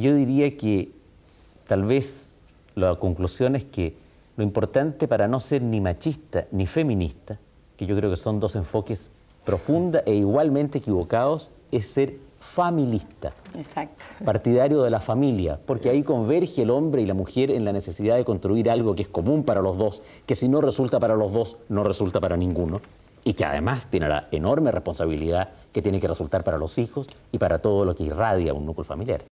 yo diría que tal vez la conclusión es que lo importante para no ser ni machista ni feminista, que yo creo que son dos enfoques profunda e igualmente equivocados, es ser familista. Partidario de la familia, porque ahí converge el hombre y la mujer en la necesidad de construir algo que es común para los dos, que si no resulta para los dos, no resulta para ninguno, y que además tiene la enorme responsabilidad que tiene que resultar para los hijos y para todo lo que irradia un núcleo familiar.